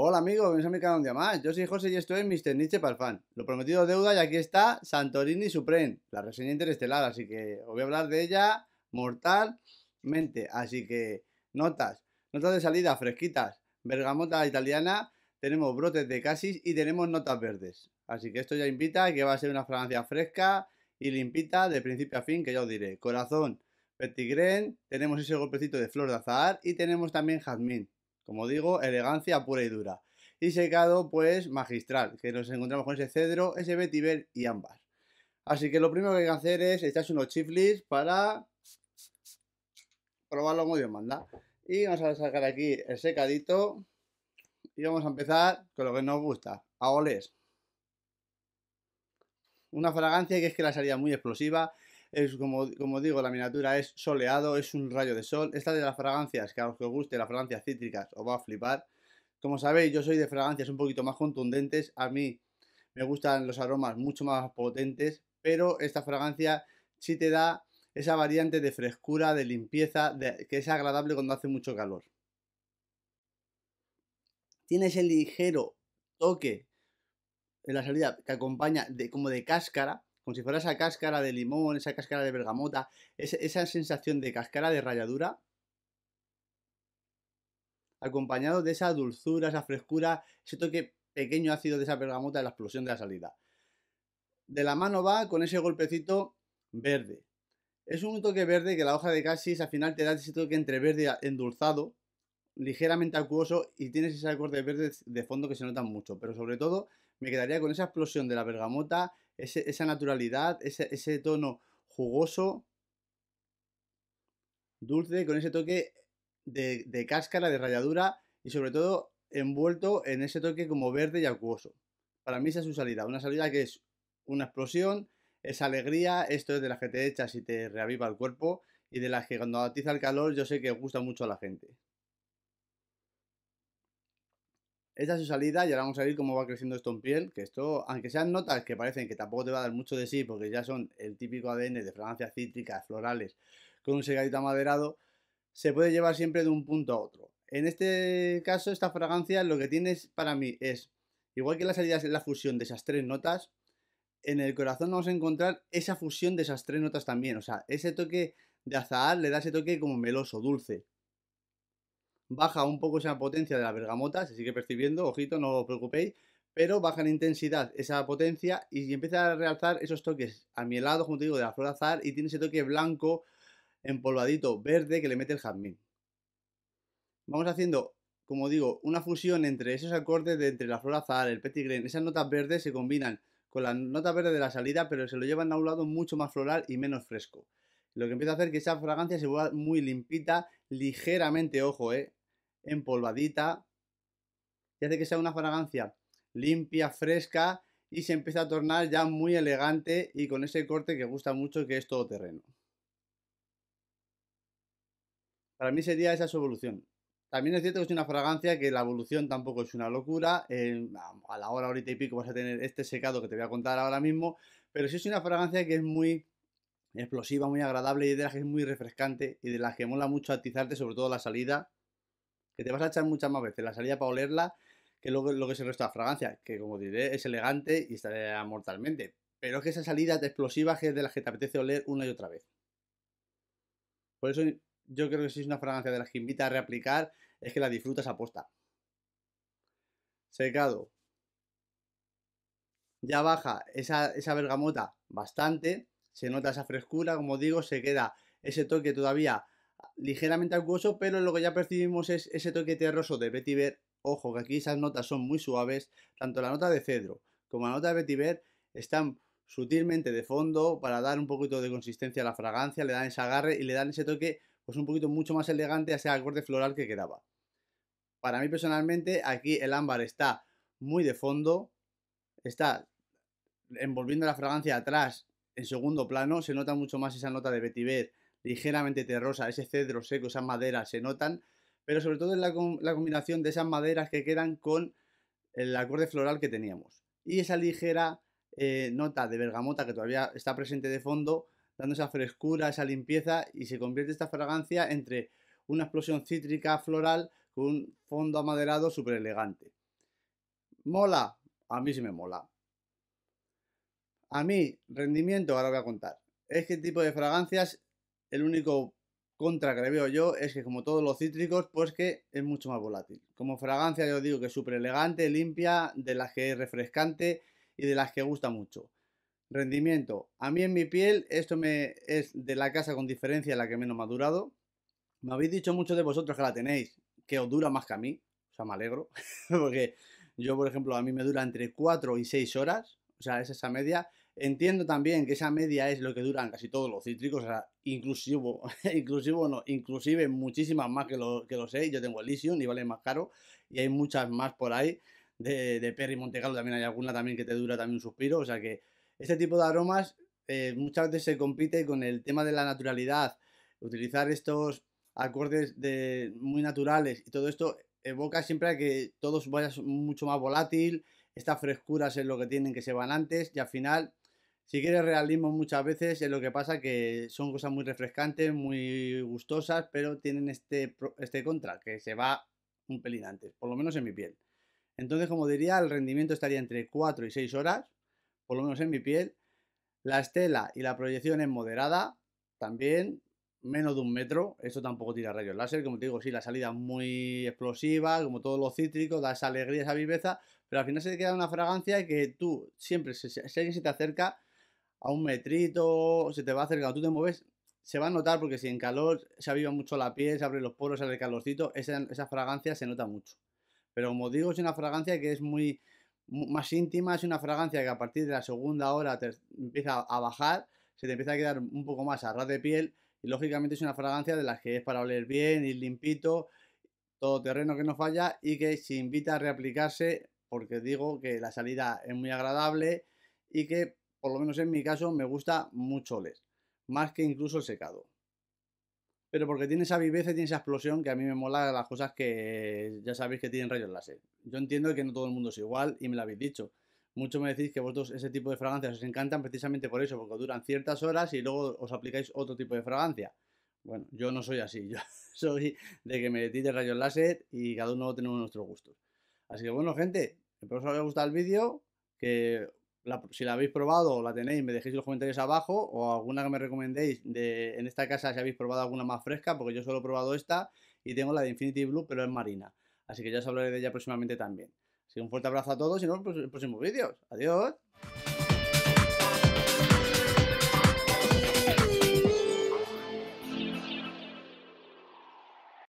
Hola amigos, bienvenidos a mi canal un día más. Yo soy José y estoy en Mr. Nietzsche para Lo prometido deuda y aquí está Santorini Supreme, la reseña interestelar, así que os voy a hablar de ella mortalmente. Así que notas, notas de salida fresquitas, bergamota italiana, tenemos brotes de casis y tenemos notas verdes. Así que esto ya invita a que va a ser una fragancia fresca y limpita de principio a fin, que ya os diré. Corazón, pettigren, tenemos ese golpecito de flor de azahar y tenemos también jazmín. Como digo, elegancia pura y dura. Y secado, pues magistral, que nos encontramos con ese cedro, ese vetiver y ambas. Así que lo primero que hay que hacer es echarse unos chiflis para probarlo muy bien manda. Y vamos a sacar aquí el secadito y vamos a empezar con lo que nos gusta, a Una fragancia que es que la salida muy explosiva es como, como digo, la miniatura es soleado, es un rayo de sol. Esta de las fragancias, que a los que os guste las fragancias cítricas os va a flipar. Como sabéis, yo soy de fragancias un poquito más contundentes. A mí me gustan los aromas mucho más potentes, pero esta fragancia sí te da esa variante de frescura, de limpieza, que es agradable cuando hace mucho calor. Tiene ese ligero toque en la salida que acompaña de, como de cáscara, como si fuera esa cáscara de limón, esa cáscara de bergamota, esa sensación de cáscara de ralladura, acompañado de esa dulzura, esa frescura, ese toque pequeño ácido de esa bergamota de la explosión de la salida. De la mano va con ese golpecito verde. Es un toque verde que la hoja de casis al final te da ese toque entre verde endulzado, ligeramente acuoso y tienes ese acorde verde de fondo que se nota mucho. Pero sobre todo me quedaría con esa explosión de la bergamota, esa naturalidad, ese, tono jugoso, dulce, con ese toque de, cáscara, de ralladura y sobre todo envuelto en ese toque como verde y acuoso. Para mí esa es su salida, una salida que es una explosión, es alegría, esto es de las que te echas y te reaviva el cuerpo y de las que cuando atiza el calor yo sé que gusta mucho a la gente. Esta es su salida y ahora vamos a ver cómo va creciendo esto en piel, que esto, aunque sean notas que parecen que tampoco te va a dar mucho de sí, porque ya son el típico ADN de fragancias cítricas, florales, con un segadito amaderado, se puede llevar siempre de un punto a otro. En este caso, esta fragancia lo que tienes para mí es, igual que la salida es la fusión de esas tres notas, en el corazón vamos a encontrar esa fusión de esas tres notas también, o sea, ese toque de azahar le da ese toque como meloso, dulce, baja un poco esa potencia de la bergamota, se sigue percibiendo, ojito, no os preocupéis, pero baja en intensidad esa potencia y empieza a realzar esos toques a amielados, como te digo, de la flor azar y tiene ese toque blanco, empolvadito, verde que le mete el jazmín. Vamos haciendo, como digo, una fusión entre esos acordes de entre la flor azahar, el en esas notas verdes se combinan con la nota verde de la salida, pero se lo llevan a un lado mucho más floral y menos fresco. Lo que empieza a hacer que esa fragancia se vuelva muy limpita, ligeramente, ojo, eh, empolvadita y hace que sea una fragancia limpia, fresca y se empieza a tornar ya muy elegante y con ese corte que gusta mucho que es todoterreno. Para mí sería esa su evolución. También es cierto que es una fragancia que la evolución tampoco es una locura. a la hora, ahorita y pico vas a tener este secado que te voy a contar ahora mismo. Pero sí es una fragancia que es muy explosiva, muy agradable y de las que es muy refrescante y de las que mola mucho atizarte, sobre todo la salida que te vas a echar muchas más veces la salida para olerla que lo que es el resto de la fragancia, que como diré, es elegante y estaría mortalmente. Pero es que esa salida explosiva que es de las que te apetece oler una y otra vez. Por eso yo creo que si es una fragancia de las que invita a reaplicar, es que la disfrutas aposta. Secado. Ya baja esa, esa bergamota bastante, se nota esa frescura, como digo, se queda ese toque todavía ligeramente acuoso, pero lo que ya percibimos es ese toque terroso de vetiver. Ojo, que aquí esas notas son muy suaves, tanto la nota de cedro como la nota de vetiver están sutilmente de fondo para dar un poquito de consistencia a la fragancia, le dan ese agarre y le dan ese toque pues un poquito mucho más elegante a ese acorde floral que quedaba. Para mí personalmente aquí el ámbar está muy de fondo, está envolviendo la fragancia atrás en segundo plano, se nota mucho más esa nota de vetiver ligeramente terrosa, ese cedro seco, esas maderas se notan, pero sobre todo es la, combinación de esas maderas que quedan con el acorde floral que teníamos. Y esa ligera eh, nota de bergamota que todavía está presente de fondo, dando esa frescura, esa limpieza y se convierte esta fragancia entre una explosión cítrica floral con un fondo amaderado súper elegante. ¿Mola? A mí sí me mola. A mí, rendimiento, ahora voy a contar. Este tipo de fragancias el único contra que le veo yo es que como todos los cítricos, pues que es mucho más volátil. Como fragancia yo digo que es súper elegante, limpia, de las que es refrescante y de las que gusta mucho. Rendimiento. A mí en mi piel esto me es de la casa con diferencia la que menos me ha durado. Me habéis dicho muchos de vosotros que la tenéis, que os dura más que a mí. O sea, me alegro. Porque yo, por ejemplo, a mí me dura entre 4 y 6 horas. O sea, es esa media. Entiendo también que esa media es lo que duran casi todos los cítricos inclusivo, inclusivo no, inclusive muchísimas más que lo, que lo sé, yo tengo Elysium y vale más caro, y hay muchas más por ahí, de, Perry Montecarlo también hay alguna también que te dura también un suspiro, o sea que este tipo de aromas eh, muchas veces se compite con el tema de la naturalidad, utilizar estos acordes de, muy naturales y todo esto evoca siempre a que todos vayas mucho más volátil, estas frescuras es lo que tienen que se van antes y al final si quieres realismo muchas veces es lo que pasa que son cosas muy refrescantes, muy gustosas, pero tienen este, este contra, que se va un pelín antes, por lo menos en mi piel. Entonces, como diría, el rendimiento estaría entre 4 y 6 horas, por lo menos en mi piel. La estela y la proyección es moderada, también, menos de un metro. Esto tampoco tira rayos láser, como te digo, sí, la salida es muy explosiva, como todo lo cítrico, da esa alegría, esa viveza, pero al final se te queda una fragancia que tú siempre, si se te acerca, a un metrito, se te va a acercar, tú te mueves, se va a notar porque si en calor se aviva mucho la piel, se abren los poros, se el calorcito, esa, esa, fragancia se nota mucho. Pero como digo, es una fragancia que es muy, más íntima, es una fragancia que a partir de la segunda hora te empieza a bajar, se te empieza a quedar un poco más a ras de piel y lógicamente es una fragancia de las que es para oler bien, ir limpito, todo terreno que no falla y que se invita a reaplicarse porque digo que la salida es muy agradable y que por lo menos en mi caso, me gusta mucho les más que incluso el secado. Pero porque tiene esa viveza y tiene esa explosión que a mí me mola las cosas que ya sabéis que tienen rayos láser. Yo entiendo que no todo el mundo es igual y me lo habéis dicho. Muchos me decís que vosotros ese tipo de fragancias os encantan precisamente por eso, porque duran ciertas horas y luego os aplicáis otro tipo de fragancia. Bueno, yo no soy así, yo soy de que me tire rayos láser y cada uno tenemos nuestros gustos. Así que bueno, gente, espero que os haya gustado el vídeo, que si la habéis probado o la tenéis, me dejéis los comentarios abajo o alguna que me recomendéis de, en esta casa si habéis probado alguna más fresca, porque yo solo he probado esta y tengo la de Infinity Blue, pero es marina. Así que ya os hablaré de ella próximamente también. Así que un fuerte abrazo a todos y nos vemos en próximos vídeos. Adiós.